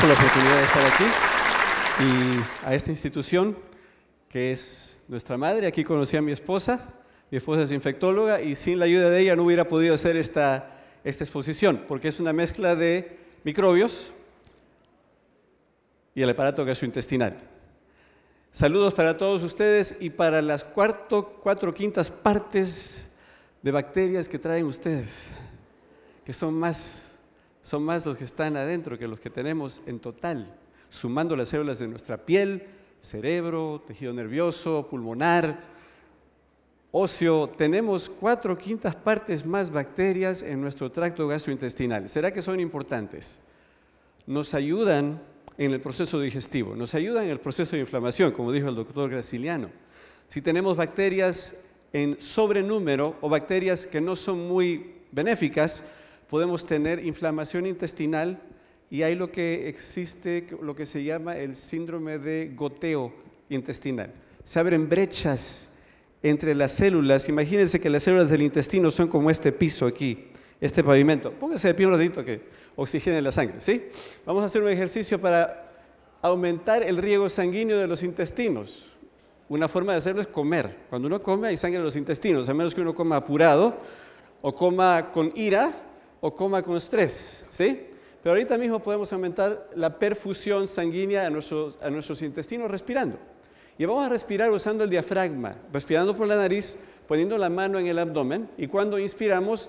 por la oportunidad de estar aquí y a esta institución que es nuestra madre. Aquí conocí a mi esposa, mi esposa es infectóloga y sin la ayuda de ella no hubiera podido hacer esta, esta exposición porque es una mezcla de microbios y el aparato gastrointestinal. Saludos para todos ustedes y para las cuarto, cuatro quintas partes de bacterias que traen ustedes, que son más son más los que están adentro que los que tenemos en total, sumando las células de nuestra piel, cerebro, tejido nervioso, pulmonar, óseo. Tenemos cuatro quintas partes más bacterias en nuestro tracto gastrointestinal. ¿Será que son importantes? Nos ayudan en el proceso digestivo, nos ayudan en el proceso de inflamación, como dijo el doctor Graciliano. Si tenemos bacterias en sobrenúmero o bacterias que no son muy benéficas, podemos tener inflamación intestinal y hay lo que existe, lo que se llama el síndrome de goteo intestinal. Se abren brechas entre las células. Imagínense que las células del intestino son como este piso aquí, este pavimento. Póngase de pie un ratito que oxigene la sangre, ¿sí? Vamos a hacer un ejercicio para aumentar el riego sanguíneo de los intestinos. Una forma de hacerlo es comer. Cuando uno come hay sangre en los intestinos, a menos que uno coma apurado o coma con ira, o coma con estrés, ¿sí? Pero ahorita mismo podemos aumentar la perfusión sanguínea a nuestros, a nuestros intestinos respirando. Y vamos a respirar usando el diafragma, respirando por la nariz, poniendo la mano en el abdomen y cuando inspiramos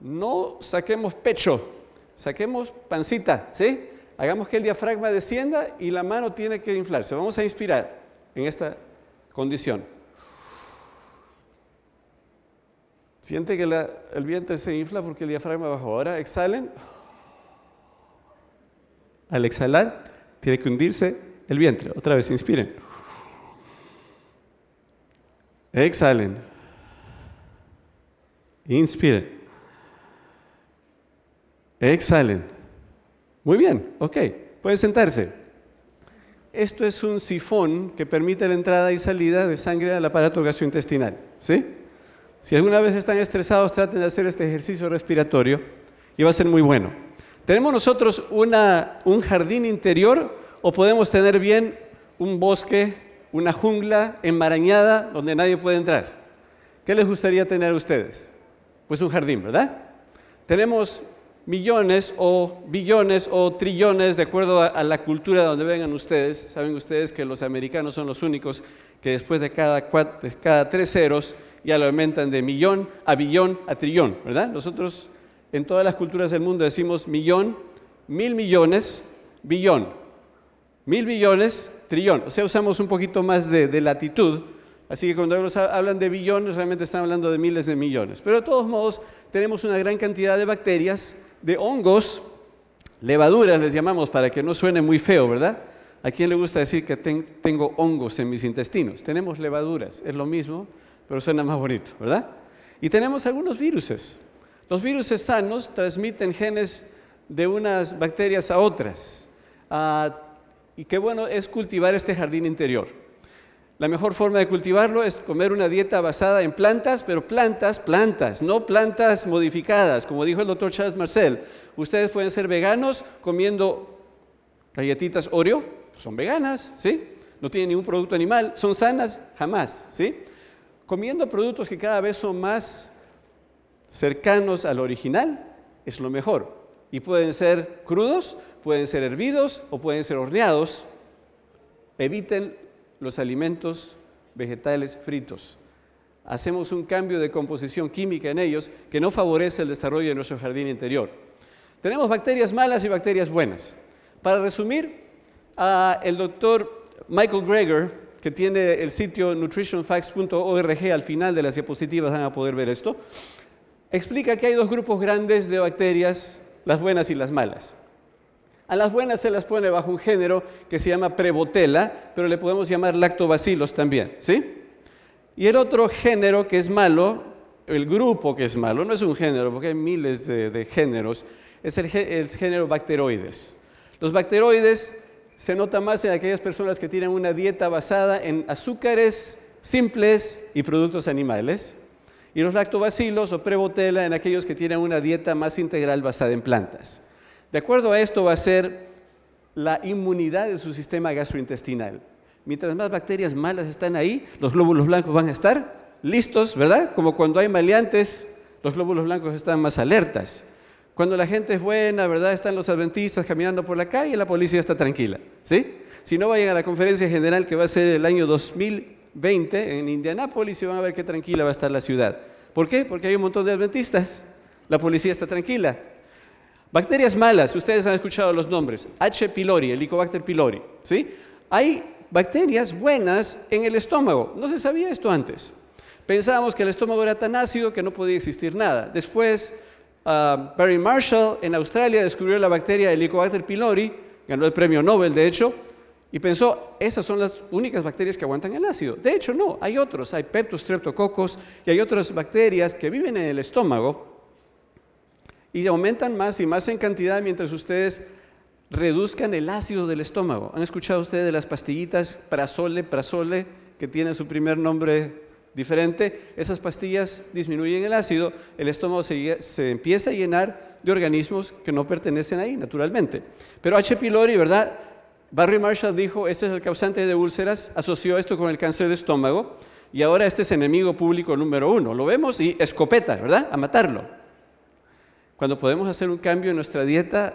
no saquemos pecho, saquemos pancita, ¿sí? Hagamos que el diafragma descienda y la mano tiene que inflarse. Vamos a inspirar en esta condición. Siente que el vientre se infla porque el diafragma bajó. Ahora exhalen. Al exhalar, tiene que hundirse el vientre. Otra vez, inspiren. Exhalen. Inspiren. Exhalen. Muy bien, ok. Pueden sentarse. Esto es un sifón que permite la entrada y salida de sangre al aparato gastrointestinal. ¿Sí? Si alguna vez están estresados, traten de hacer este ejercicio respiratorio y va a ser muy bueno. ¿Tenemos nosotros un jardín interior o podemos tener bien un bosque, una jungla enmarañada donde nadie puede entrar? ¿Qué les gustaría tener a ustedes? Pues un jardín, ¿verdad? Tenemos millones o billones o trillones, de acuerdo a, la cultura donde vengan ustedes. Saben ustedes que los americanos son los únicos que después de cada, cada tres ceros ya lo aumentan de millón a billón a trillón, ¿verdad? Nosotros en todas las culturas del mundo decimos millón, mil millones, billón, mil billones, trillón. O sea, usamos un poquito más de, de latitud. Así que cuando ellos hablan de billones, realmente están hablando de miles de millones. Pero de todos modos, tenemos una gran cantidad de bacterias de hongos, levaduras les llamamos para que no suene muy feo, ¿verdad? ¿A quién le gusta decir que tengo hongos en mis intestinos? Tenemos levaduras, es lo mismo, pero suena más bonito, ¿verdad? Y tenemos algunos viruses. Los virus sanos transmiten genes de unas bacterias a otras. Ah, y qué bueno es cultivar este jardín interior. La mejor forma de cultivarlo es comer una dieta basada en plantas, pero plantas, plantas, no plantas modificadas. Como dijo el doctor Charles Marcel, ustedes pueden ser veganos comiendo galletitas Oreo, pues son veganas, ¿sí? No tienen ningún producto animal, son sanas, jamás, ¿sí? Comiendo productos que cada vez son más cercanos al original es lo mejor. Y pueden ser crudos, pueden ser hervidos o pueden ser horneados. Eviten los alimentos vegetales fritos. Hacemos un cambio de composición química en ellos que no favorece el desarrollo de nuestro jardín interior. Tenemos bacterias malas y bacterias buenas. Para resumir, el doctor Michael Greger, que tiene el sitio nutritionfacts.org al final de las diapositivas, van a poder ver esto, explica que hay dos grupos grandes de bacterias, las buenas y las malas. A las buenas se las pone bajo un género que se llama prebotela, pero le podemos llamar lactobacilos también, ¿sí? Y el otro género que es malo, el grupo que es malo, no es un género, porque hay miles de, géneros, es el, género bacteroides. Los bacteroides se nota más en aquellas personas que tienen una dieta basada en azúcares simples y productos animales, y los lactobacilos o prebotela en aquellos que tienen una dieta más integral basada en plantas. De acuerdo a esto va a ser la inmunidad de su sistema gastrointestinal. Mientras más bacterias malas están ahí, los glóbulos blancos van a estar listos, ¿verdad? Como cuando hay maleantes, los glóbulos blancos están más alertas. Cuando la gente es buena, ¿verdad? Están los adventistas caminando por la calle, y la policía está tranquila, ¿sí? Si no vayan a la conferencia general que va a ser el año 2020 en Indianápolis y van a ver qué tranquila va a estar la ciudad. ¿Por qué? Porque hay un montón de adventistas. La policía está tranquila. Bacterias malas, ustedes han escuchado los nombres, H. pylori, Helicobacter pylori, ¿sí? Hay bacterias buenas en el estómago. No se sabía esto antes. Pensábamos que el estómago era tan ácido que no podía existir nada. Después, ah, Barry Marshall en Australia descubrió la bacteria Helicobacter pylori, ganó el premio Nobel de hecho, y pensó, esas son las únicas bacterias que aguantan el ácido. De hecho, no, hay otros, hay peptostreptococos y hay otras bacterias que viven en el estómago y aumentan más y más en cantidad mientras ustedes reduzcan el ácido del estómago. ¿Han escuchado ustedes de las pastillitas Prazole, Prazole, que tiene su primer nombre diferente? Esas pastillas disminuyen el ácido, el estómago se, empieza a llenar de organismos que no pertenecen ahí, naturalmente. Pero H. pylori, ¿verdad? Barry Marshall dijo, este es el causante de úlceras, asoció esto con el cáncer de estómago y ahora este es enemigo público número uno. Lo vemos y escopeta, ¿verdad? A matarlo cuando podemos hacer un cambio en nuestra dieta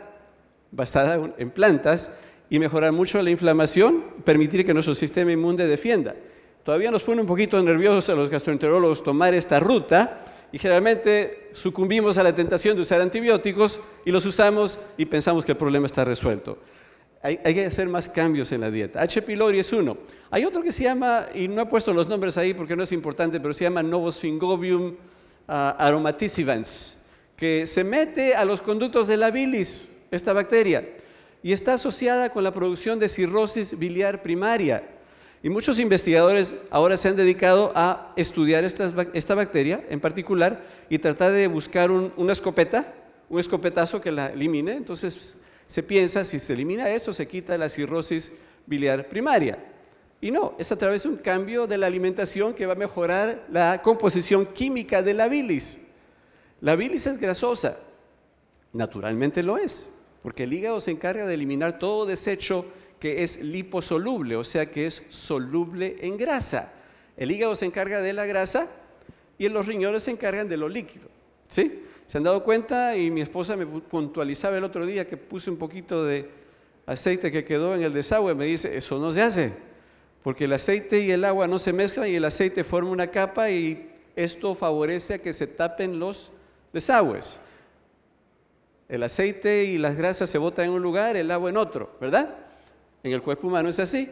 basada en plantas y mejorar mucho la inflamación, permitir que nuestro sistema inmune defienda. Todavía nos pone un poquito nerviosos a los gastroenterólogos tomar esta ruta y generalmente sucumbimos a la tentación de usar antibióticos y los usamos y pensamos que el problema está resuelto. Hay, que hacer más cambios en la dieta. H. pylori es uno. Hay otro que se llama, y no he puesto los nombres ahí porque no es importante, pero se llama Novosfingobium uh, ah, aromaticivans que se mete a los conductos de la bilis, esta bacteria, y está asociada con la producción de cirrosis biliar primaria. Y muchos investigadores ahora se han dedicado a estudiar esta bacteria en particular y tratar de buscar una escopeta, un escopetazo que la elimine. Entonces se piensa, si se elimina eso, se quita la cirrosis biliar primaria. Y no, es a través de un cambio de la alimentación que va a mejorar la composición química de la bilis. La bilis es grasosa. Naturalmente lo es, porque el hígado se encarga de eliminar todo desecho que es liposoluble, o sea que es soluble en grasa. El hígado se encarga de la grasa y los riñones se encargan de lo líquido. ¿Sí? ¿Se han dado cuenta? Y mi esposa me puntualizaba el otro día que puse un poquito de aceite que quedó en el desagüe. Me dice, eso no se hace, porque el aceite y el agua no se mezclan y el aceite forma una capa y esto favorece a que se tapen los desagües. El aceite y las grasas se botan en un lugar, el agua en otro, ¿verdad? En el cuerpo humano es así.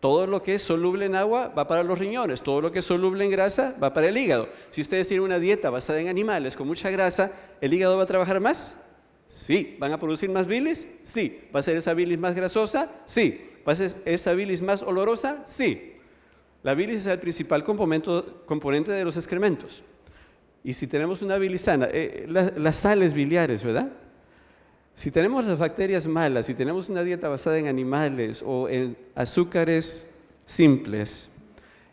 Todo lo que es soluble en agua va para los riñones, todo lo que es soluble en grasa va para el hígado. Si ustedes tienen una dieta basada en animales con mucha grasa, ¿el hígado va a trabajar más? Sí. ¿Van a producir más bilis? Sí. ¿Va a ser esa bilis más grasosa? Sí. ¿Va a ser esa bilis más olorosa? Sí. La bilis es el principal componente de los excrementos. Y si tenemos una bilisana, eh, las sales biliares, ¿verdad? Si tenemos las bacterias malas, si tenemos una dieta basada en animales o en azúcares simples,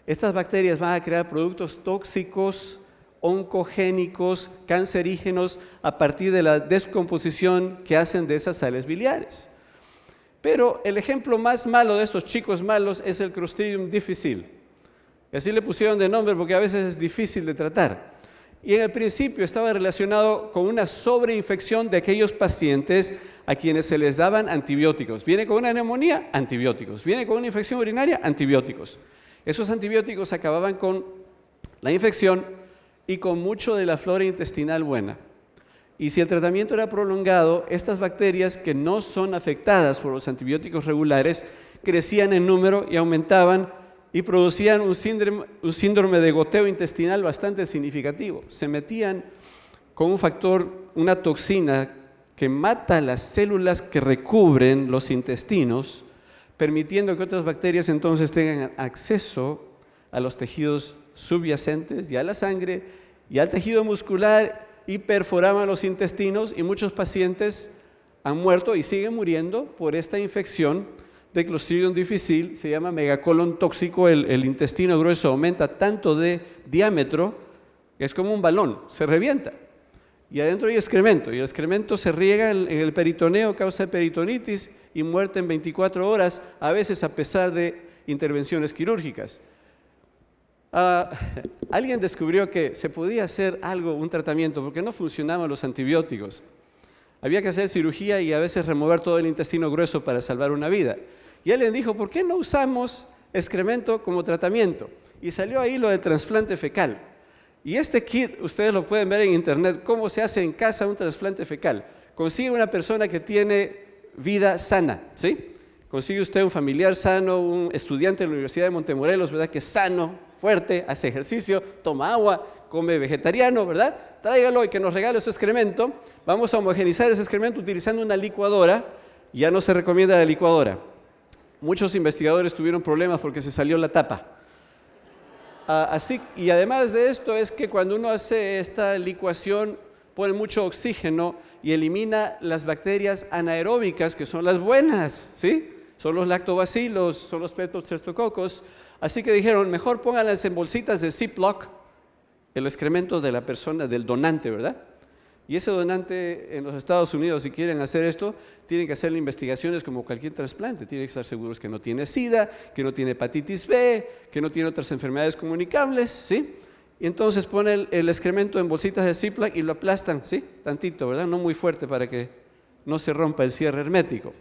estas bacterias van a crear productos tóxicos, oncogénicos, cancerígenos, a partir de la descomposición que hacen de esas sales biliares. Pero el ejemplo más malo de estos chicos malos es el Crustidium difficile. Y así le pusieron de nombre porque a veces es difícil de tratar y en el principio estaba relacionado con una sobreinfección de aquellos pacientes a quienes se les daban antibióticos. Viene con una neumonía, antibióticos. Viene con una infección urinaria, antibióticos. Esos antibióticos acababan con la infección y con mucho de la flora intestinal buena. Y si el tratamiento era prolongado, estas bacterias que no son afectadas por los antibióticos regulares crecían en número y aumentaban y producían un síndrome, de goteo intestinal bastante significativo. Se metían con un factor, una toxina que mata las células que recubren los intestinos, permitiendo que otras bacterias entonces tengan acceso a los tejidos subyacentes y a la sangre y al tejido muscular y perforaban los intestinos y muchos pacientes han muerto y siguen muriendo por esta infección de clostridium difícil, se llama megacolon tóxico, el, intestino grueso aumenta tanto de diámetro, es como un balón, se revienta. Y adentro hay excremento, y el excremento se riega en, el peritoneo, causa peritonitis y muerte en 24 horas, a veces a pesar de intervenciones quirúrgicas. Ah, alguien descubrió que se podía hacer algo, un tratamiento, porque no funcionaban los antibióticos había que hacer cirugía y a veces remover todo el intestino grueso para salvar una vida. Y él le dijo, ¿por qué no usamos excremento como tratamiento? Y salió ahí lo del trasplante fecal. Y este kit, ustedes lo pueden ver en internet, cómo se hace en casa un trasplante fecal. Consigue una persona que tiene vida sana, ¿sí? Consigue usted un familiar sano, un estudiante de la Universidad de Montemorelos, ¿verdad? Que es sano, fuerte, hace ejercicio, toma agua, come vegetariano, ¿verdad? Tráigalo y que nos regale ese excremento. Vamos a homogenizar ese excremento utilizando una licuadora. Ya no se recomienda la licuadora. Muchos investigadores tuvieron problemas porque se salió la tapa. Ah, así, y además de esto es que cuando uno hace esta licuación pone mucho oxígeno y elimina las bacterias anaeróbicas que son las buenas, ¿sí? Son los lactobacilos, son los peptostreptococos. Así que dijeron, mejor pónganlas en bolsitas de Ziploc el excremento de la persona, del donante, ¿verdad? Y ese donante en los Estados Unidos, si quieren hacer esto, tienen que hacer investigaciones como cualquier trasplante. Tienen que estar seguros que no tiene SIDA, que no tiene hepatitis B, que no tiene otras enfermedades comunicables, ¿sí? Y entonces ponen el, excremento en bolsitas de Ziploc y lo aplastan, ¿sí? Tantito, ¿verdad? No muy fuerte para que no se rompa el cierre hermético.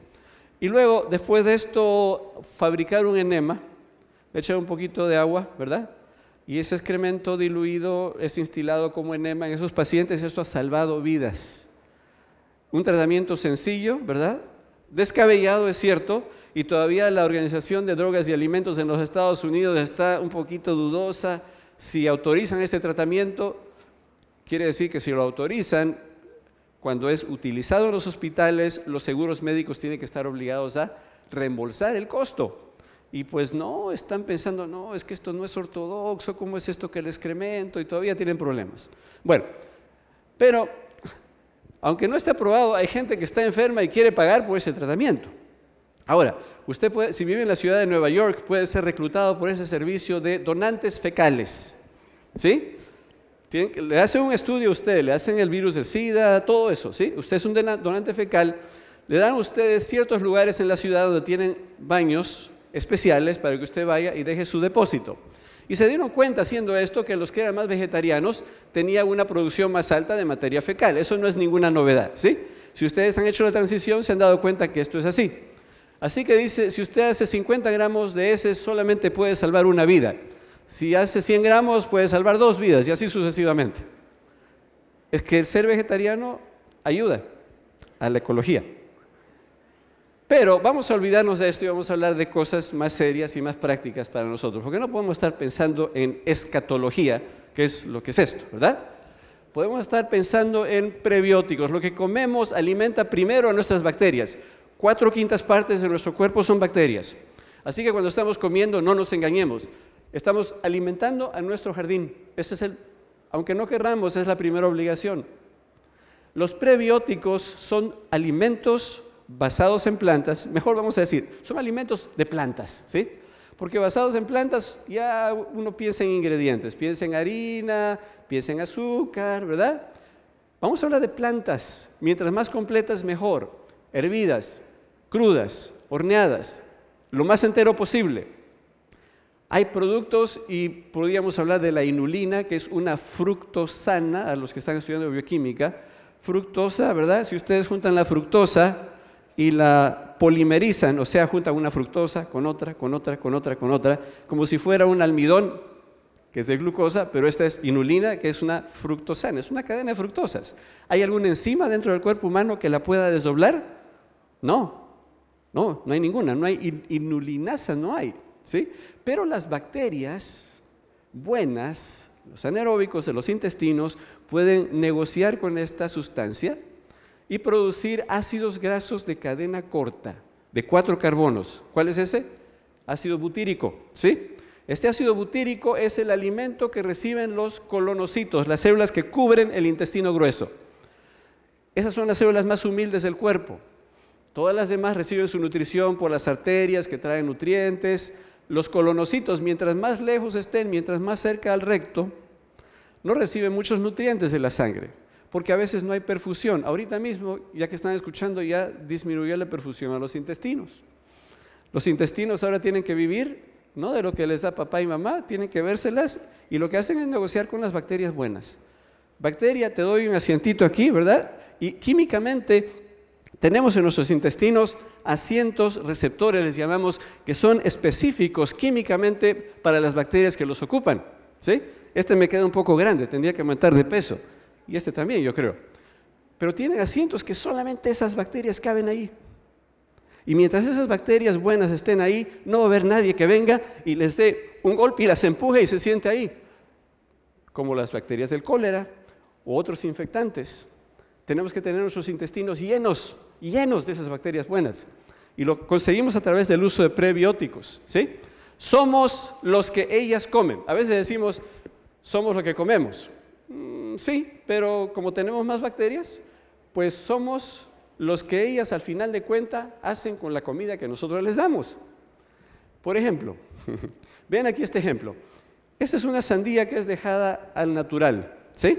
Y luego, después de esto, fabricar un enema, echar un poquito de agua, ¿verdad? Y ese excremento diluido es instilado como enema en esos pacientes. Esto ha salvado vidas. Un tratamiento sencillo, ¿verdad? Descabellado, es cierto. Y todavía la Organización de Drogas y Alimentos en los Estados Unidos está un poquito dudosa si autorizan este tratamiento. Quiere decir que si lo autorizan, cuando es utilizado en los hospitales, los seguros médicos tienen que estar obligados a reembolsar el costo. Y pues no, están pensando, no, es que esto no es ortodoxo, ¿cómo es esto que el excremento? Y todavía tienen problemas. Bueno, pero aunque no esté aprobado, hay gente que está enferma y quiere pagar por ese tratamiento. Ahora, usted puede, si vive en la ciudad de Nueva York, puede ser reclutado por ese servicio de donantes fecales. ¿Sí? le hacen un estudio a usted, le hacen el virus del SIDA, todo eso, ¿sí? Usted es un donante fecal, le dan a ustedes ciertos lugares en la ciudad donde tienen baños especiales para que usted vaya y deje su depósito. Y se dieron cuenta haciendo esto que los que eran más vegetarianos tenían una producción más alta de materia fecal. Eso no es ninguna novedad, ¿sí? Si ustedes han hecho la transición, se han dado cuenta que esto es así. Así que dice, si usted hace 50 gramos de ese, solamente puede salvar una vida. Si hace 100 gramos, puede salvar dos vidas y así sucesivamente. Es que el ser vegetariano ayuda a la ecología. Pero vamos a olvidarnos de esto y vamos a hablar de cosas más serias y más prácticas para nosotros, porque no podemos estar pensando en escatología, que es lo que es esto, ¿verdad? Podemos estar pensando en prebióticos. Lo que comemos alimenta primero a nuestras bacterias. Cuatro quintas partes de nuestro cuerpo son bacterias. Así que cuando estamos comiendo, no nos engañemos. Estamos alimentando a nuestro jardín. Este es el, aunque no querramos, es la primera obligación. Los prebióticos son alimentos basados en plantas, mejor vamos a decir, son alimentos de plantas, ¿sí? Porque basados en plantas ya uno piensa en ingredientes, piensa en harina, piensa en azúcar, ¿verdad? Vamos a hablar de plantas, mientras más completas mejor, hervidas, crudas, horneadas, lo más entero posible. Hay productos y podríamos hablar de la inulina, que es una fructosana, a los que están estudiando bioquímica, fructosa, ¿verdad? Si ustedes juntan la fructosa y la polimerizan, o sea, juntan una fructosa con otra, con otra, con otra, con otra, como si fuera un almidón, que es de glucosa, pero esta es inulina, que es una fructosana, es una cadena de fructosas. ¿Hay alguna enzima dentro del cuerpo humano que la pueda desdoblar? No, no, no hay ninguna, no hay inulinasa, no hay, Pero las bacterias buenas, los anaeróbicos de los intestinos, pueden negociar con esta sustancia y producir ácidos grasos de cadena corta de cuatro carbonos. ¿Cuál es ese? Ácido butírico, ¿sí? Este ácido butírico es el alimento que reciben los colonocitos, las células que cubren el intestino grueso. Esas son las células más humildes del cuerpo. Todas las demás reciben su nutrición por las arterias que traen nutrientes. Los colonocitos, mientras más lejos estén, mientras más cerca al recto, no reciben muchos nutrientes de la sangre porque a veces no hay perfusión. Ahorita mismo, ya que están escuchando, ya disminuye la perfusión a los intestinos. Los intestinos ahora tienen que vivir, no de lo que les da papá y mamá, tienen que vérselas y lo que hacen es negociar con las bacterias buenas. Bacteria, te doy un asientito aquí, ¿verdad? Y químicamente tenemos en nuestros intestinos asientos receptores, les llamamos, que son específicos químicamente para las bacterias que los ocupan. ¿sí? Este me queda un poco grande, tendría que aumentar de peso y este también, yo creo. Pero tienen asientos que solamente esas bacterias caben ahí. Y mientras esas bacterias buenas estén ahí, no va a haber nadie que venga y les dé un golpe y las empuje y se siente ahí. Como las bacterias del cólera u otros infectantes. Tenemos que tener nuestros intestinos llenos, llenos de esas bacterias buenas. Y lo conseguimos a través del uso de prebióticos. ¿sí? Somos los que ellas comen. A veces decimos, somos lo que comemos sí, pero como tenemos más bacterias, pues somos los que ellas al final de cuenta hacen con la comida que nosotros les damos. Por ejemplo, vean aquí este ejemplo. Esta es una sandía que es dejada al natural, ¿sí?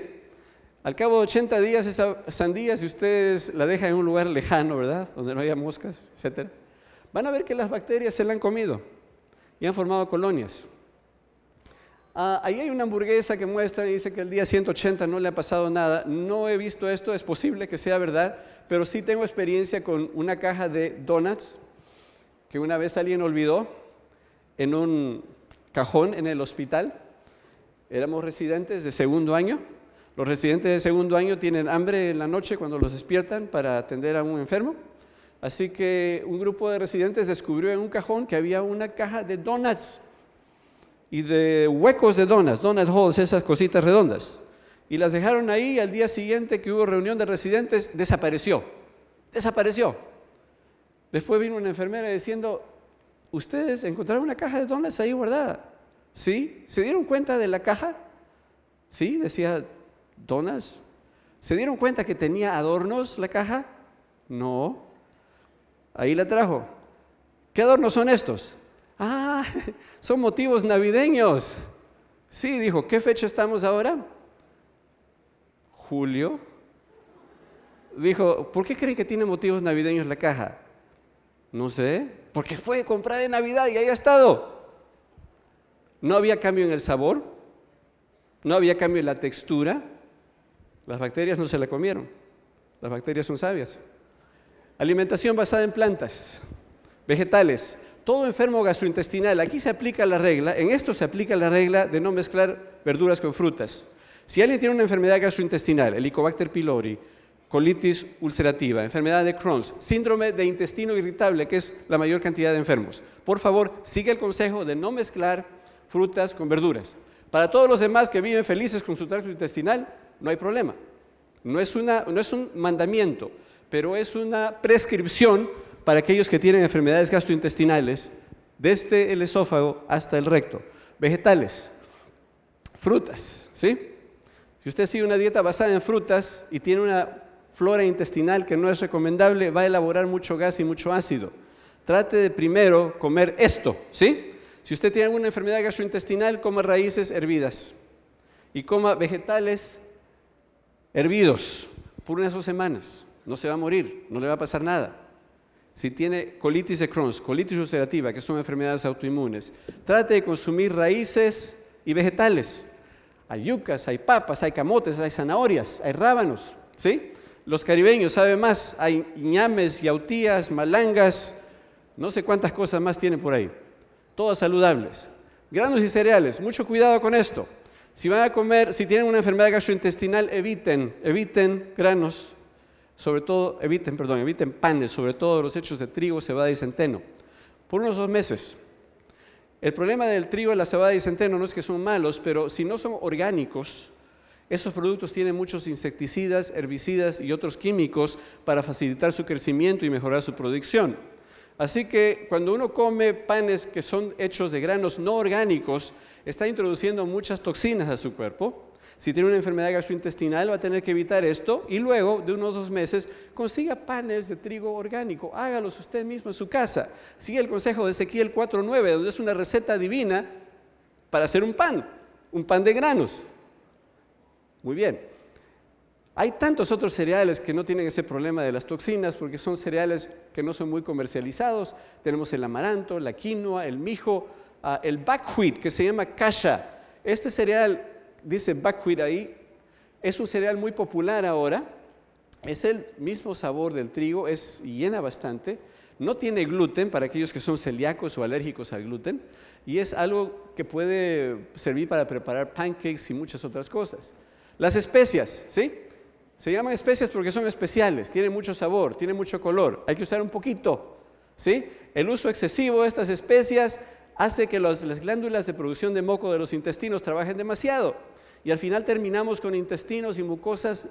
Al cabo de 80 días esa sandía, si ustedes la dejan en un lugar lejano, ¿verdad? Donde no haya moscas, etc., van a ver que las bacterias se la han comido y han formado colonias. Ah, ahí hay una hamburguesa que muestra y dice que el día 180 no le ha pasado nada. No he visto esto, es posible que sea verdad, pero sí tengo experiencia con una caja de donuts que una vez alguien olvidó en un cajón en el hospital. Éramos residentes de segundo año. Los residentes de segundo año tienen hambre en la noche cuando los despiertan para atender a un enfermo. Así que un grupo de residentes descubrió en un cajón que había una caja de donuts y de huecos de donas, donut holes, esas cositas redondas. Y las dejaron ahí y al día siguiente que hubo reunión de residentes, desapareció. Desapareció. Después vino una enfermera diciendo, ustedes encontraron una caja de donas ahí guardada. ¿Sí? ¿Se dieron cuenta de la caja? ¿Sí? Decía, donas. ¿Se dieron cuenta que tenía adornos la caja? No. Ahí la trajo. ¿Qué adornos son estos? Ah, son motivos navideños. Sí, dijo, ¿qué fecha estamos ahora? Julio. Dijo, ¿por qué creen que tiene motivos navideños la caja? No sé, porque fue comprada en Navidad y ahí ha estado. No había cambio en el sabor, no había cambio en la textura. Las bacterias no se la comieron. Las bacterias son sabias. Alimentación basada en plantas, vegetales todo enfermo gastrointestinal, aquí se aplica la regla, en esto se aplica la regla de no mezclar verduras con frutas. Si alguien tiene una enfermedad gastrointestinal, Helicobacter pylori, colitis ulcerativa, enfermedad de Crohn's, síndrome de intestino irritable, que es la mayor cantidad de enfermos, por favor, sigue el consejo de no mezclar frutas con verduras. Para todos los demás que viven felices con su tracto intestinal, no hay problema. No es, una, no es un mandamiento, pero es una prescripción para aquellos que tienen enfermedades gastrointestinales, desde el esófago hasta el recto. Vegetales, frutas, ¿sí? Si usted sigue una dieta basada en frutas y tiene una flora intestinal que no es recomendable, va a elaborar mucho gas y mucho ácido. Trate de primero comer esto, ¿sí? Si usted tiene alguna enfermedad gastrointestinal, coma raíces hervidas y coma vegetales hervidos por unas dos semanas. No se va a morir, no le va a pasar nada si tiene colitis de Crohn, colitis ulcerativa, que son enfermedades autoinmunes, trate de consumir raíces y vegetales. Hay yucas, hay papas, hay camotes, hay zanahorias, hay rábanos, ¿sí? Los caribeños saben más, hay ñames, yautías, malangas, no sé cuántas cosas más tienen por ahí. Todas saludables. Granos y cereales, mucho cuidado con esto. Si van a comer, si tienen una enfermedad gastrointestinal, eviten, eviten granos, sobre todo, eviten, perdón, eviten panes, sobre todo los hechos de trigo, cebada y centeno, por unos dos meses. El problema del trigo, la cebada y centeno no es que son malos, pero si no son orgánicos, esos productos tienen muchos insecticidas, herbicidas y otros químicos para facilitar su crecimiento y mejorar su producción. Así que cuando uno come panes que son hechos de granos no orgánicos, está introduciendo muchas toxinas a su cuerpo si tiene una enfermedad gastrointestinal va a tener que evitar esto y luego de unos dos meses consiga panes de trigo orgánico, hágalos usted mismo en su casa. Sigue el consejo de Ezequiel 4.9, donde es una receta divina para hacer un pan, un pan de granos. Muy bien. Hay tantos otros cereales que no tienen ese problema de las toxinas porque son cereales que no son muy comercializados. Tenemos el amaranto, la quinoa, el mijo, ah, el buckwheat que se llama kasha. Este cereal dice buckwheat ahí, es un cereal muy popular ahora, es el mismo sabor del trigo, es llena bastante, no tiene gluten para aquellos que son celíacos o alérgicos al gluten y es algo que puede servir para preparar pancakes y muchas otras cosas. Las especias, ¿sí? Se llaman especias porque son especiales, tienen mucho sabor, tienen mucho color, hay que usar un poquito, ¿sí? El uso excesivo de estas especias hace que las glándulas de producción de moco de los intestinos trabajen demasiado y al final terminamos con intestinos y mucosas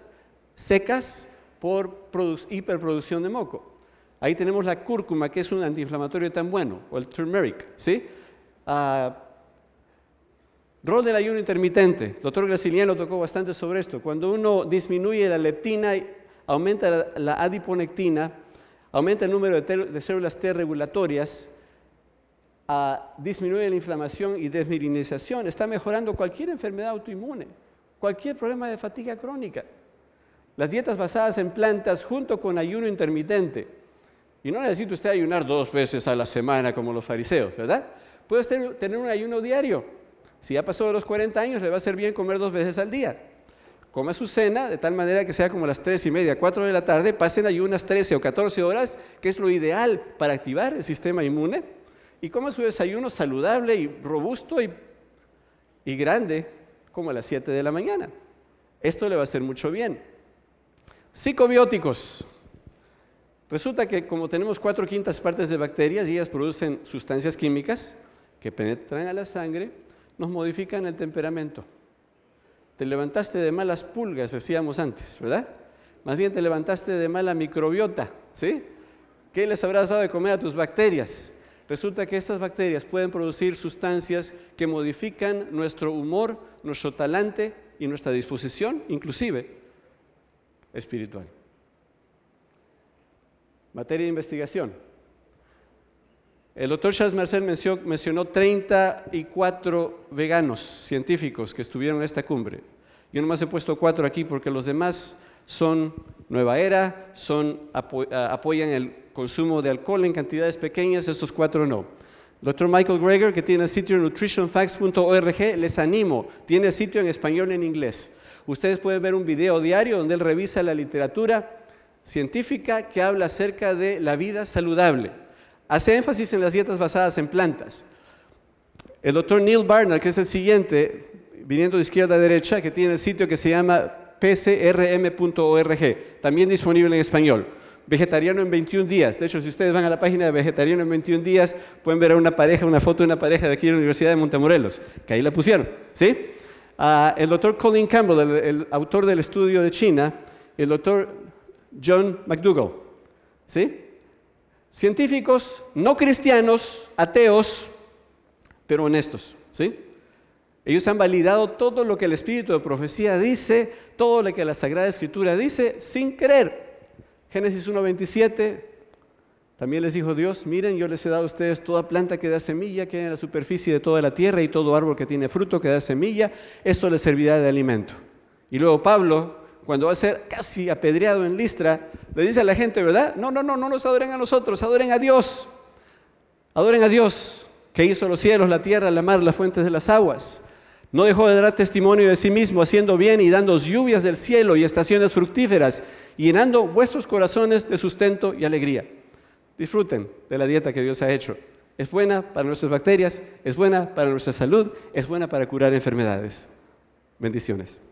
secas por hiperproducción de moco. Ahí tenemos la cúrcuma, que es un antiinflamatorio tan bueno, o el turmeric, ¿sí? Ah, rol del ayuno intermitente. El doctor Graciliano tocó bastante sobre esto. Cuando uno disminuye la leptina, aumenta la, adiponectina, aumenta el número de, de células T regulatorias, a disminuye la inflamación y desmirinización, está mejorando cualquier enfermedad autoinmune, cualquier problema de fatiga crónica. Las dietas basadas en plantas junto con ayuno intermitente. Y no necesita usted ayunar dos veces a la semana como los fariseos, ¿verdad? Puede tener un ayuno diario. Si ya pasó los 40 años, le va a ser bien comer dos veces al día. Coma su cena de tal manera que sea como las 3 y media, 4 de la tarde, pasen ayunas 13 o 14 horas, que es lo ideal para activar el sistema inmune y come su desayuno saludable y robusto y, y grande como a las 7 de la mañana. Esto le va a hacer mucho bien. Psicobióticos. Resulta que como tenemos cuatro quintas partes de bacterias y ellas producen sustancias químicas que penetran a la sangre, nos modifican el temperamento. Te levantaste de malas pulgas, decíamos antes, ¿verdad? Más bien te levantaste de mala microbiota, ¿sí? ¿Qué les habrás dado de comer a tus bacterias? Resulta que estas bacterias pueden producir sustancias que modifican nuestro humor, nuestro talante y nuestra disposición, inclusive espiritual. Materia de investigación. El doctor Charles Marcel mencionó 34 veganos científicos que estuvieron en esta cumbre. Yo nomás he puesto cuatro aquí porque los demás son Nueva Era, son, apoyan el consumo de alcohol en cantidades pequeñas, esos cuatro no. Doctor Michael Greger, que tiene el sitio nutritionfacts.org, les animo, tiene sitio en español y en inglés. Ustedes pueden ver un video diario donde él revisa la literatura científica que habla acerca de la vida saludable. Hace énfasis en las dietas basadas en plantas. El doctor Neil Barnard, que es el siguiente, viniendo de izquierda a derecha, que tiene el sitio que se llama pcrm.org, también disponible en español. Vegetariano en 21 días. De hecho, si ustedes van a la página de Vegetariano en 21 días, pueden ver a una pareja, una foto de una pareja de aquí en la Universidad de Montemorelos, que ahí la pusieron. ¿sí? Ah, el doctor Colin Campbell, el, autor del estudio de China, el doctor John McDougall. ¿sí? Científicos no cristianos, ateos, pero honestos. ¿sí? Ellos han validado todo lo que el espíritu de profecía dice, todo lo que la Sagrada Escritura dice, sin creer. Génesis 1.27, también les dijo Dios, miren, yo les he dado a ustedes toda planta que da semilla, que hay en la superficie de toda la tierra, y todo árbol que tiene fruto que da semilla, esto les servirá de alimento. Y luego Pablo, cuando va a ser casi apedreado en Listra, le dice a la gente, ¿verdad? No, no, no, no nos adoren a nosotros, adoren a Dios. Adoren a Dios, que hizo los cielos, la tierra, la mar, las fuentes de las aguas. No dejó de dar testimonio de sí mismo, haciendo bien y dando lluvias del cielo y estaciones fructíferas llenando vuestros corazones de sustento y alegría. Disfruten de la dieta que Dios ha hecho. Es buena para nuestras bacterias, es buena para nuestra salud, es buena para curar enfermedades. Bendiciones.